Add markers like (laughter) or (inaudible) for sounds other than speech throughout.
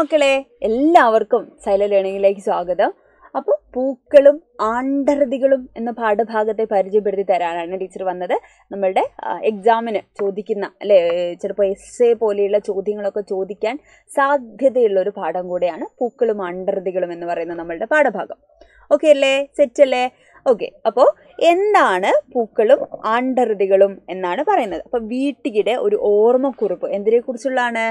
മക്കളെ എല്ലാവർക്കും സൈല ലേണിംഗിലേക്ക് സ്വാഗതം അപ്പോൾ പൂക്കളും ആണ്ടർതികളും എന്ന പാഠഭാഗത്തെ പരിചയപ്പെടുത്തി തരാനാണ് ടീച്ചർ വന്നത് നമ്മളുടെ എക്സാമിന് ചോദിക്കുന്ന അല്ലെ ചിലപ്പോൾ എസ് എ പോലെയുള്ള ചോദ്യങ്ങളൊക്കെ ചോദിക്കാൻ സാധ്യതയുള്ള ഒരു പാഠം കൂടെയാണ് പൂക്കളും ആണ്ടർതികളും എന്ന് പറയുന്ന നമ്മളുടെ പാഠഭാഗം ഓക്കെ അല്ലേ സെറ്റ് അല്ലേ ഓക്കെ അപ്പോൾ എന്താണ് പൂക്കളും ആണ്ടറുതികളും എന്നാണ് പറയുന്നത് അപ്പം വീട്ടിയുടെ ഒരു ഓർമ്മക്കുറിപ്പ് എന്തിനെക്കുറിച്ചുള്ളതാണ്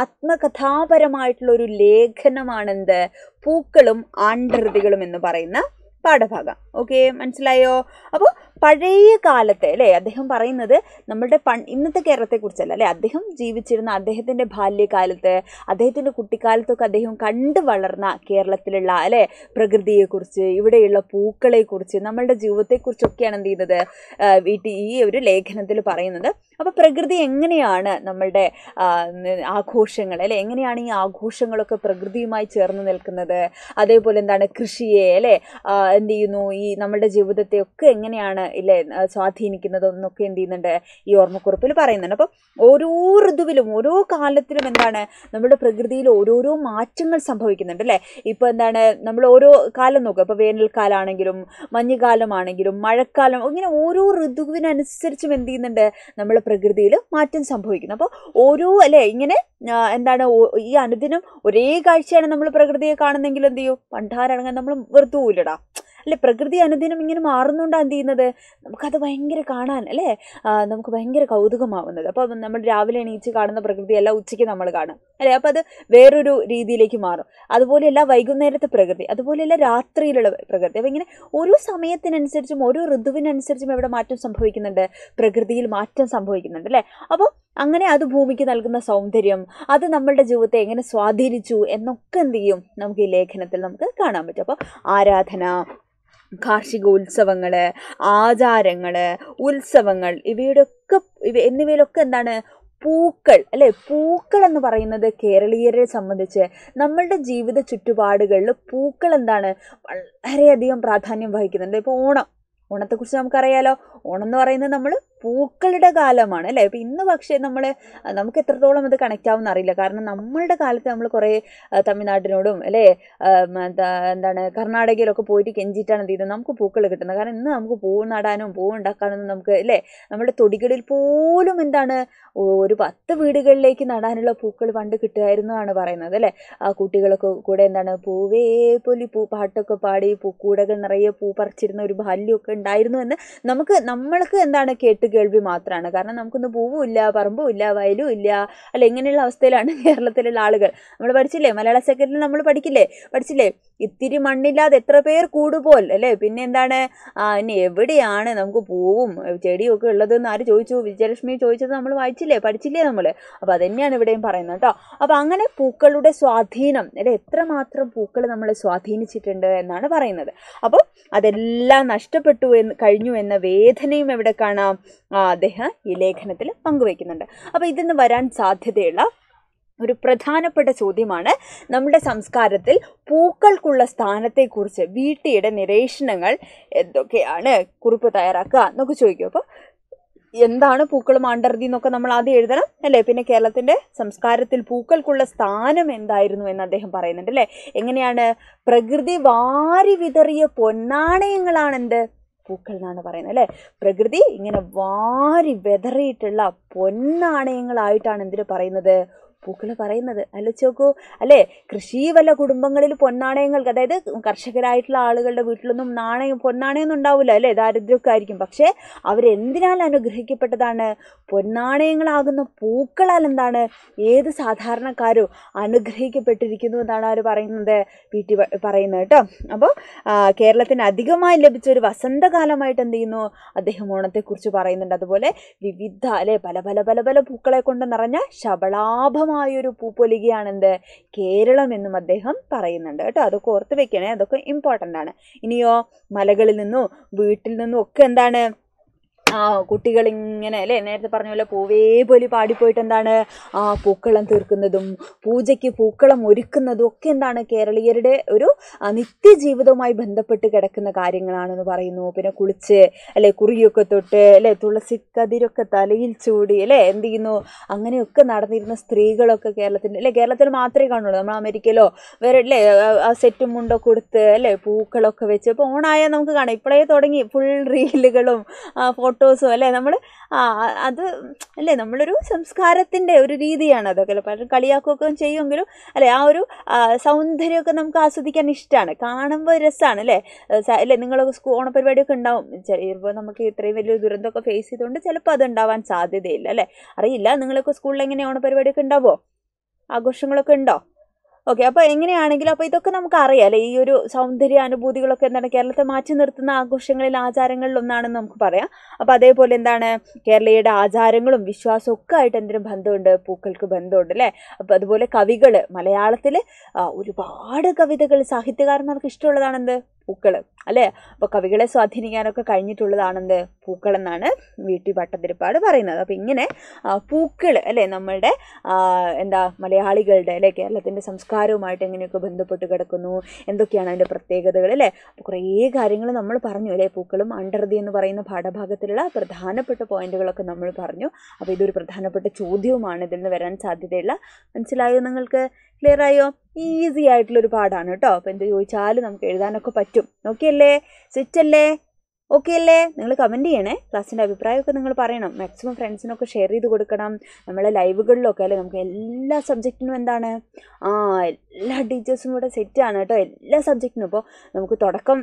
ആത്മകഥാപരമായിട്ടുള്ള ഒരു ലേഖനമാണെന്ത് പൂക്കളും ആണ്ടറുതികളും എന്ന് പറയുന്ന പാഠഭാഗം ഓക്കെ മനസ്സിലായോ അപ്പോൾ പഴയ കാലത്തെ അല്ലേ അദ്ദേഹം പറയുന്നത് നമ്മുടെ പ ഇന്നത്തെ കേരളത്തെക്കുറിച്ചല്ല അല്ലേ അദ്ദേഹം ജീവിച്ചിരുന്ന അദ്ദേഹത്തിൻ്റെ ബാല്യകാലത്ത് അദ്ദേഹത്തിൻ്റെ കുട്ടിക്കാലത്തൊക്കെ അദ്ദേഹം കണ്ടു വളർന്ന കേരളത്തിലുള്ള അല്ലേ പ്രകൃതിയെക്കുറിച്ച് ഇവിടെയുള്ള പൂക്കളെക്കുറിച്ച് നമ്മളുടെ ജീവിതത്തെക്കുറിച്ചൊക്കെയാണ് എന്ത് ചെയ്യുന്നത് വീട്ടിൽ ഈ ഒരു ലേഖനത്തിൽ പറയുന്നത് അപ്പോൾ പ്രകൃതി എങ്ങനെയാണ് നമ്മളുടെ ആഘോഷങ്ങൾ അല്ലെ എങ്ങനെയാണ് ഈ ആഘോഷങ്ങളൊക്കെ പ്രകൃതിയുമായി ചേർന്ന് നിൽക്കുന്നത് അതേപോലെ എന്താണ് കൃഷിയെ അല്ലെ എന്ത് ചെയ്യുന്നു ഈ നമ്മുടെ ജീവിതത്തെ ഒക്കെ എങ്ങനെയാണ് ഇല്ലേ സ്വാധീനിക്കുന്നത് എന്നൊക്കെ എന്ത് ചെയ്യുന്നുണ്ട് ഈ ഓർമ്മക്കുറിപ്പിൽ പറയുന്നുണ്ട് അപ്പോൾ ഓരോ ഋതുവിലും ഓരോ കാലത്തിലും എന്താണ് നമ്മുടെ പ്രകൃതിയിൽ ഓരോരോ മാറ്റങ്ങൾ സംഭവിക്കുന്നുണ്ട് അല്ലേ ഇപ്പോൾ എന്താണ് നമ്മൾ ഓരോ കാലം നോക്കുക ഇപ്പൊ വേനൽക്കാലാണെങ്കിലും മഞ്ഞുകാലമാണെങ്കിലും മഴക്കാലം ഇങ്ങനെ ഓരോ ഋതുവിനനുസരിച്ചും എന്ത് ചെയ്യുന്നുണ്ട് നമ്മൾ പ്രകൃതിയിൽ മാറ്റം സംഭവിക്കുന്നു അപ്പോൾ ഓരോ അല്ലേ ഇങ്ങനെ എന്താണ് ഈ അനുദിനം ഒരേ കാഴ്ചയാണ് നമ്മൾ പ്രകൃതിയെ കാണുന്നെങ്കിൽ എന്ത് ചെയ്യും പണ്ടാരണെങ്കിൽ നമ്മൾ വെറുതെ അല്ലെ പ്രകൃതി അനുദിനം ഇങ്ങനെ മാറുന്നുകൊണ്ടാണ് എന്ത് ചെയ്യുന്നത് നമുക്കത് ഭയങ്കര കാണാൻ അല്ലേ നമുക്ക് ഭയങ്കര കൗതുകമാവുന്നത് അപ്പോൾ നമ്മൾ രാവിലെ എണീച്ച് കാണുന്ന പ്രകൃതിയല്ല ഉച്ചയ്ക്ക് നമ്മൾ കാണും അല്ലേ അപ്പോൾ അത് വേറൊരു രീതിയിലേക്ക് മാറും അതുപോലെയല്ല വൈകുന്നേരത്തെ പ്രകൃതി അതുപോലെയല്ല രാത്രിയിലുള്ള പ്രകൃതി അപ്പോൾ ഇങ്ങനെ ഓരോ സമയത്തിനനുസരിച്ചും ഓരോ ഋതുവിനനുസരിച്ചും എവിടെ മാറ്റം സംഭവിക്കുന്നുണ്ട് പ്രകൃതിയിൽ മാറ്റം സംഭവിക്കുന്നുണ്ട് അല്ലേ അപ്പോൾ അങ്ങനെ അത് ഭൂമിക്ക് നൽകുന്ന സൗന്ദര്യം അത് നമ്മളുടെ ജീവിതത്തെ എങ്ങനെ സ്വാധീനിച്ചു എന്നൊക്കെ എന്ത് ചെയ്യും നമുക്ക് ഈ ലേഖനത്തിൽ നമുക്ക് കാണാൻ പറ്റും അപ്പോൾ ആരാധന കാർഷിക ഉത്സവങ്ങൾ ആചാരങ്ങൾ ഉത്സവങ്ങൾ ഇവയുടെയൊക്കെ ഇവ എന്നിവയിലൊക്കെ എന്താണ് പൂക്കൾ അല്ലെ പൂക്കൾ എന്ന് പറയുന്നത് കേരളീയരെ സംബന്ധിച്ച് നമ്മളുടെ ജീവിത ചുറ്റുപാടുകളിൽ പൂക്കൾ എന്താണ് വളരെയധികം പ്രാധാന്യം വഹിക്കുന്നുണ്ട് ഇപ്പോൾ ഓണം ഓണത്തെക്കുറിച്ച് നമുക്കറിയാലോ ഓണം എന്ന് പറയുന്നത് നമ്മൾ പൂക്കളുടെ കാലമാണ് അല്ലേ ഇപ്പം ഇന്ന് പക്ഷേ നമ്മൾ നമുക്ക് എത്രത്തോളം അത് കണക്റ്റ് ആവുമെന്ന് അറിയില്ല കാരണം നമ്മളുടെ കാലത്ത് നമ്മൾ കുറേ തമിഴ്നാട്ടിനോടും അല്ലേ എന്താണ് കർണാടകയിലൊക്കെ പോയിട്ട് കെഞ്ചിയിട്ടാണ് എന്ത് ചെയ്യുന്നത് നമുക്ക് പൂക്കൾ കിട്ടുന്നത് കാരണം ഇന്ന് നമുക്ക് പൂ നടാനും പൂ ഉണ്ടാക്കാനൊന്നും നമുക്ക് അല്ലേ നമ്മുടെ തൊടികളിൽ പോലും എന്താണ് ഒരു പത്ത് വീടുകളിലേക്ക് നടാനുള്ള പൂക്കൾ പണ്ട് കിട്ടുമായിരുന്നതാണ് പറയുന്നത് അല്ലേ ആ കുട്ടികളൊക്കെ കൂടെ എന്താണ് പൂവേ പൊലി പൂ പാട്ടൊക്കെ പാടി പൂക്കൂടകൾ നിറയെ പൂ പറിച്ചിരുന്ന ഒരു ബാല്യമൊക്കെ ഉണ്ടായിരുന്നു എന്ന് നമുക്ക് നമ്മൾക്ക് എന്താണ് കേട്ട് കേൾവി മാത്രമാണ് കാരണം നമുക്കൊന്ന് പറമ്പും പറമ്പുമില്ല വയലും ഇല്ല അല്ല ഇങ്ങനെയുള്ള അവസ്ഥയിലാണ് (laughs) കേരളത്തിലുള്ള ആളുകൾ നമ്മൾ പഠിച്ചില്ലേ മലയാള സെക്കൻഡിൽ നമ്മൾ പഠിക്കില്ലേ പഠിച്ചില്ലേ ഇത്തിരി മണ്ണില്ലാതെ എത്ര പേർ കൂടുപോൽ അല്ലേ പിന്നെ എന്താണ് ഇനി എവിടെയാണ് നമുക്ക് പൂവും ചെടിയും ഒക്കെ ഉള്ളതെന്ന് ആര് ചോദിച്ചു വിജയലക്ഷ്മി ചോദിച്ചത് നമ്മൾ വായിച്ചില്ലേ പഠിച്ചില്ലേ നമ്മൾ അപ്പോൾ അതന്നെയാണ് ഇവിടെയും പറയുന്നത് കേട്ടോ അപ്പോൾ അങ്ങനെ പൂക്കളുടെ സ്വാധീനം അല്ലെ എത്രമാത്രം പൂക്കൾ നമ്മളെ സ്വാധീനിച്ചിട്ടുണ്ട് എന്നാണ് പറയുന്നത് അപ്പോൾ അതെല്ലാം നഷ്ടപ്പെട്ടു എന്ന് കഴിഞ്ഞു എന്ന വേദനയും എവിടെ കാണാം അദ്ദേഹം ഈ ലേഖനത്തിൽ പങ്കുവയ്ക്കുന്നുണ്ട് അപ്പോൾ ഇതിന്ന് വരാൻ സാധ്യതയുള്ള ഒരു പ്രധാനപ്പെട്ട ചോദ്യമാണ് നമ്മുടെ സംസ്കാരത്തിൽ പൂക്കൾക്കുള്ള സ്ഥാനത്തെക്കുറിച്ച് വീട്ടിയുടെ നിരീക്ഷണങ്ങൾ എന്തൊക്കെയാണ് കുറിപ്പ് തയ്യാറാക്കുക എന്നൊക്കെ ചോദിക്കും അപ്പോൾ എന്താണ് പൂക്കൾ മാണ്ടർതി എന്നൊക്കെ നമ്മൾ ആദ്യം എഴുതണം അല്ലേ പിന്നെ കേരളത്തിൻ്റെ സംസ്കാരത്തിൽ പൂക്കൾക്കുള്ള സ്ഥാനം എന്തായിരുന്നു എന്ന് അദ്ദേഹം പറയുന്നുണ്ട് അല്ലേ എങ്ങനെയാണ് പ്രകൃതി വാരി വിതറിയ പൊന്നാണയങ്ങളാണെന്ത് പൂക്കൾ എന്നാണ് പറയുന്നത് അല്ലേ പ്രകൃതി ഇങ്ങനെ വാരി വെതറിയിട്ടുള്ള പൊന്നാണയങ്ങളായിട്ടാണ് എന്തിന് പറയുന്നത് പൂക്കൾ പറയുന്നത് ആലോചിച്ചോക്കൂ അല്ലേ കൃഷി വല്ല കുടുംബങ്ങളിൽ പൊന്നാണയങ്ങൾക്ക് അതായത് കർഷകരായിട്ടുള്ള ആളുകളുടെ വീട്ടിലൊന്നും നാണയം പൊന്നാണയൊന്നും ഉണ്ടാവില്ല അല്ലേ ദാരിദ്ര്യമൊക്കെ ആയിരിക്കും പക്ഷേ അവരെന്തിനാൽ അനുഗ്രഹിക്കപ്പെട്ടതാണ് പൊന്നാണയങ്ങളാകുന്ന പൂക്കളാൽ എന്താണ് ഏത് സാധാരണക്കാരും അനുഗ്രഹിക്കപ്പെട്ടിരിക്കുന്നു എന്നാണ് അവർ പറയുന്നത് വീട്ടിൽ പറയുന്നത് കേട്ടോ അപ്പോൾ കേരളത്തിന് അധികമായി ലഭിച്ച ഒരു വസന്തകാലമായിട്ട് എന്ത് ചെയ്യുന്നു അദ്ദേഹം ഓണത്തെക്കുറിച്ച് പറയുന്നുണ്ട് അതുപോലെ വിവിധ അല്ലേ പല പല പല പല പൂക്കളെ കൊണ്ട് നിറഞ്ഞ ശബളാഭം മനോഹരമായൊരു പൂപ്പൊലികയാണ് എന്ത് കേരളം എന്നും അദ്ദേഹം പറയുന്നുണ്ട് കേട്ടോ അതൊക്കെ ഓർത്ത് വെക്കണേ അതൊക്കെ ഇമ്പോർട്ടൻ്റ് ആണ് ഇനിയോ മലകളിൽ നിന്നോ വീട്ടിൽ നിന്നും ഒക്കെ എന്താണ് ആ കുട്ടികൾ ഇങ്ങനെ അല്ലേ നേരത്തെ പറഞ്ഞ പോലെ പൂവേ പോലെ പാടിപ്പോയിട്ട് എന്താണ് ആ പൂക്കളം തീർക്കുന്നതും പൂജയ്ക്ക് പൂക്കളം ഒരുക്കുന്നതും ഒക്കെ എന്താണ് കേരളീയരുടെ ഒരു നിത്യജീവിതവുമായി ബന്ധപ്പെട്ട് കിടക്കുന്ന കാര്യങ്ങളാണെന്ന് പറയുന്നു പിന്നെ കുളിച്ച് അല്ലെ കുറിയൊക്കെ തൊട്ട് അല്ലെ തുളസി കതിരൊക്കെ തലയിൽ ചൂടി അല്ലെ എന്ത് ചെയ്യുന്നു അങ്ങനെയൊക്കെ നടന്നിരുന്ന സ്ത്രീകളൊക്കെ കേരളത്തിൻ്റെ അല്ലെ കേരളത്തിൽ മാത്രമേ കാണുള്ളൂ നമ്മൾ അമേരിക്കയിലോ വേറെ അല്ലേ ആ സെറ്റും മുണ്ടൊക്കെ കൊടുത്ത് അല്ലെ പൂക്കളൊക്കെ വെച്ച് ഇപ്പോൾ ഓണായാൽ നമുക്ക് കാണാം ഇപ്പോഴേ തുടങ്ങി ഫുൾ റീലുകളും ഫോട്ടോ ഫോട്ടോസും അല്ലേ നമ്മൾ അത് അല്ലേ നമ്മളൊരു സംസ്കാരത്തിൻ്റെ ഒരു രീതിയാണ് അതൊക്കെ പലരും കളിയാക്കുകയൊക്കെ ചെയ്യുമെങ്കിലും അല്ലേ ആ ഒരു സൗന്ദര്യമൊക്കെ നമുക്ക് ആസ്വദിക്കാൻ ഇഷ്ടമാണ് കാണുമ്പോൾ രസമാണ് അല്ലേ അല്ലേ നിങ്ങളൊക്കെ ഓണപരിപാടിയൊക്കെ ഉണ്ടാവും ചെറിയപ്പോൾ നമുക്ക് ഇത്രയും വലിയ ദുരന്തമൊക്കെ ഫേസ് ചെയ്തുകൊണ്ട് ചിലപ്പോൾ അതുണ്ടാവാൻ സാധ്യതയില്ല അല്ലേ അറിയില്ല നിങ്ങളൊക്കെ സ്കൂളിൽ എങ്ങനെ ഓണപരിപാടിയൊക്കെ ഉണ്ടാവുമോ ആഘോഷങ്ങളൊക്കെ ഉണ്ടോ ഓക്കെ അപ്പോൾ എങ്ങനെയാണെങ്കിലും അപ്പോൾ ഇതൊക്കെ നമുക്ക് അറിയാം ഈ ഒരു സൗന്ദര്യ അനുഭൂതികളൊക്കെ എന്താണ് കേരളത്തെ മാറ്റി നിർത്തുന്ന ആഘോഷങ്ങളിൽ ആചാരങ്ങളിൽ ഒന്നാണെന്ന് നമുക്ക് പറയാം അപ്പോൾ അതേപോലെ എന്താണ് കേരളീയയുടെ ആചാരങ്ങളും വിശ്വാസവും ഒക്കെ ആയിട്ട് എന്തിനും ബന്ധമുണ്ട് പൂക്കൾക്ക് ബന്ധമുണ്ട് അല്ലെ അപ്പോൾ അതുപോലെ കവികള് മലയാളത്തില് ഒരുപാട് കവിതകൾ സാഹിത്യകാരന്മാർക്ക് ഇഷ്ടമുള്ളതാണെന്ത് പൂക്കൾ അല്ലേ അപ്പോൾ കവികളെ സ്വാധീനിക്കാനൊക്കെ കഴിഞ്ഞിട്ടുള്ളതാണെന്ത് പൂക്കളെന്നാണ് വീട്ടി പട്ടത്തിരിപ്പാട് പറയുന്നത് അപ്പോൾ ഇങ്ങനെ പൂക്കൾ അല്ലേ നമ്മളുടെ എന്താ മലയാളികളുടെ അല്ലേ കേരളത്തിൻ്റെ സംസ്കാരവുമായിട്ട് എങ്ങനെയൊക്കെ ബന്ധപ്പെട്ട് കിടക്കുന്നു എന്തൊക്കെയാണ് അതിൻ്റെ പ്രത്യേകതകൾ അല്ലേ അപ്പോൾ കുറേ കാര്യങ്ങൾ നമ്മൾ പറഞ്ഞു അല്ലേ പൂക്കളും അണ്ടർതി എന്ന് പറയുന്ന പാഠഭാഗത്തിലുള്ള പ്രധാനപ്പെട്ട പോയിന്റുകളൊക്കെ നമ്മൾ പറഞ്ഞു അപ്പോൾ ഇതൊരു പ്രധാനപ്പെട്ട ചോദ്യവുമാണ് ഇതിൽ നിന്ന് വരാൻ സാധ്യതയുള്ള മനസ്സിലായോ നിങ്ങൾക്ക് ക്ലിയർ ആയോ ഈസി ആയിട്ടുള്ളൊരു പാടാണ് കേട്ടോ അപ്പോൾ എന്ത് ചോദിച്ചാലും നമുക്ക് എഴുതാനൊക്കെ പറ്റും സ്വിച്ച് അല്ലേ ഓക്കെ അല്ലേ നിങ്ങൾ കമൻറ്റ് ചെയ്യണേ ക്ലാസ്സിൻ്റെ അഭിപ്രായമൊക്കെ നിങ്ങൾ പറയണം മാക്സിമം ഫ്രണ്ട്സിനൊക്കെ ഷെയർ ചെയ്ത് കൊടുക്കണം നമ്മളെ ലൈവുകളിലൊക്കെ അല്ലേ നമുക്ക് എല്ലാ സബ്ജക്റ്റിനും എന്താണ് ആ എല്ലാ ടീച്ചേഴ്സും കൂടെ സെറ്റാണ് കേട്ടോ എല്ലാ സബ്ജക്റ്റിനും ഇപ്പോൾ നമുക്ക് തുടക്കം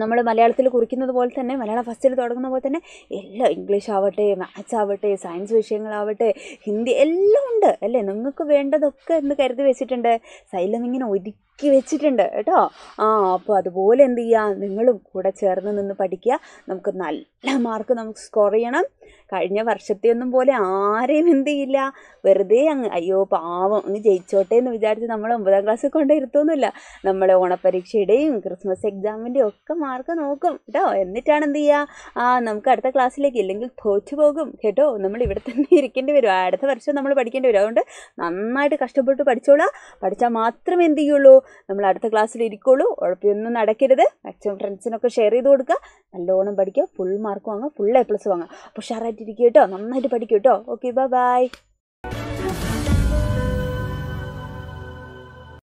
നമ്മൾ മലയാളത്തിൽ കുറിക്കുന്നത് പോലെ തന്നെ മലയാളം ഫസ്റ്റിൽ തുടങ്ങുന്ന പോലെ തന്നെ എല്ലാം ഇംഗ്ലീഷ് ആവട്ടെ മാത്സ് ആവട്ടെ സയൻസ് വിഷയങ്ങളാവട്ടെ ഹിന്ദി എല്ലാം ഉണ്ട് അല്ലേ നിങ്ങൾക്ക് വേണ്ടതൊക്കെ എന്ന് കരുതി വെച്ചിട്ടുണ്ട് സൈലം ഇങ്ങനെ ഒതുക്കി വെച്ചിട്ടുണ്ട് കേട്ടോ ആ അപ്പോൾ അതുപോലെ എന്ത് ചെയ്യുക നിങ്ങളും കൂടെ ചേർന്ന് നിന്ന് പഠിക്കുക നമുക്ക് നല്ല മാർക്ക് നമുക്ക് സ്കോർ ചെയ്യണം കഴിഞ്ഞ വർഷത്തെയൊന്നും പോലെ ആരെയും എന്ത് ചെയ്യില്ല വെറുതെ അങ്ങ് അയ്യോ പാവം അങ്ങ് ജയിച്ചോട്ടെ എന്ന് വിചാരിച്ച് നമ്മൾ ഒമ്പതാം ക്ലാസ്സിൽ കൊണ്ടേ ഇരുത്തൊന്നുമില്ല നമ്മൾ ഓണപരീക്ഷയുടെയും ക്രിസ്മസ് എക്സാമിൻ്റെയും ഒക്കെ മാർക്ക് നോക്കും കേട്ടോ എന്നിട്ടാണ് എന്ത് ചെയ്യുക ആ നമുക്ക് അടുത്ത ക്ലാസ്സിലേക്ക് ഇല്ലെങ്കിൽ തോറ്റു പോകും കേട്ടോ നമ്മൾ ഇവിടെ തന്നെ ഇരിക്കേണ്ടി വരും അടുത്ത വർഷം നമ്മൾ പഠിക്കേണ്ടി വരും അതുകൊണ്ട് നന്നായിട്ട് കഷ്ടപ്പെട്ട് പഠിച്ചോളാം പഠിച്ചാൽ മാത്രം എന്ത് ചെയ്യുള്ളൂ നമ്മൾ അടുത്ത ക്ലാസ്സിൽ ഇരിക്കുള്ളൂ ഉഴപ്പിയൊന്നും നടക്കരുത് മാക്സിമം ഫ്രണ്ട്സിനൊക്കെ ഷെയർ ചെയ്ത് കൊടുക്കുക നല്ലോണം പഠിക്കുക ഫുൾ മാർക്ക് വാങ്ങുക ഫുൾ എ പ്ലസ് വാങ്ങുക അപ്പോൾ കേട്ടോ നന്നായിട്ട് പഠിക്കും കേട്ടോ ഓക്കെ ബൈ ബൈ